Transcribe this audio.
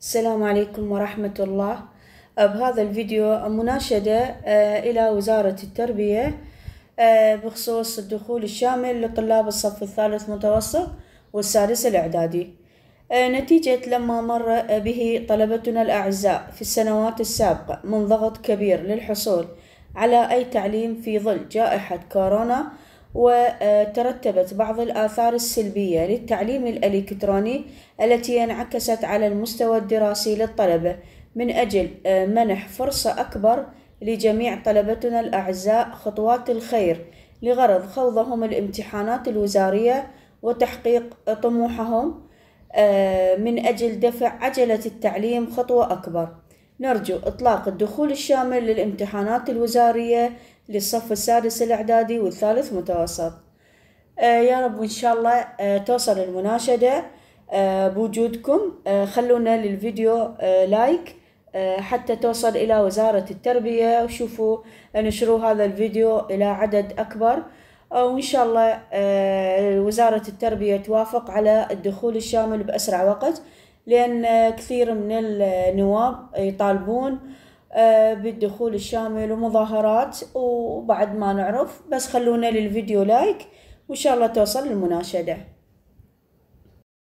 السلام عليكم ورحمة الله بهذا الفيديو مناشدة آه، إلى وزارة التربية آه، بخصوص الدخول الشامل لطلاب الصف الثالث متوسط والسادس الإعدادي آه، نتيجة لما مر به طلبتنا الأعزاء في السنوات السابقة من ضغط كبير للحصول على أي تعليم في ظل جائحة كورونا وترتبت بعض الآثار السلبية للتعليم الإلكتروني التي انعكست على المستوى الدراسي للطلبة من أجل آه، منح فرصة أكبر لجميع طلبتنا الأعزاء خطوات الخير لغرض خوضهم الامتحانات الوزارية وتحقيق طموحهم آه، من أجل دفع عجلة التعليم خطوة أكبر نرجو إطلاق الدخول الشامل للامتحانات الوزارية للصف السادس الإعدادي والثالث متوسط آه، يا رب وإن شاء الله آه، توصل المناشدة آه، بوجودكم خلونا للفيديو لايك حتى توصل إلى وزارة التربية وشوفوا نشروا هذا الفيديو إلى عدد أكبر وإن شاء الله وزارة التربية توافق على الدخول الشامل بأسرع وقت لأن كثير من النواب يطالبون آه، بالدخول الشامل ومظاهرات وبعد ما نعرف بس خلونا للفيديو لايك وإن شاء الله توصل المناشدة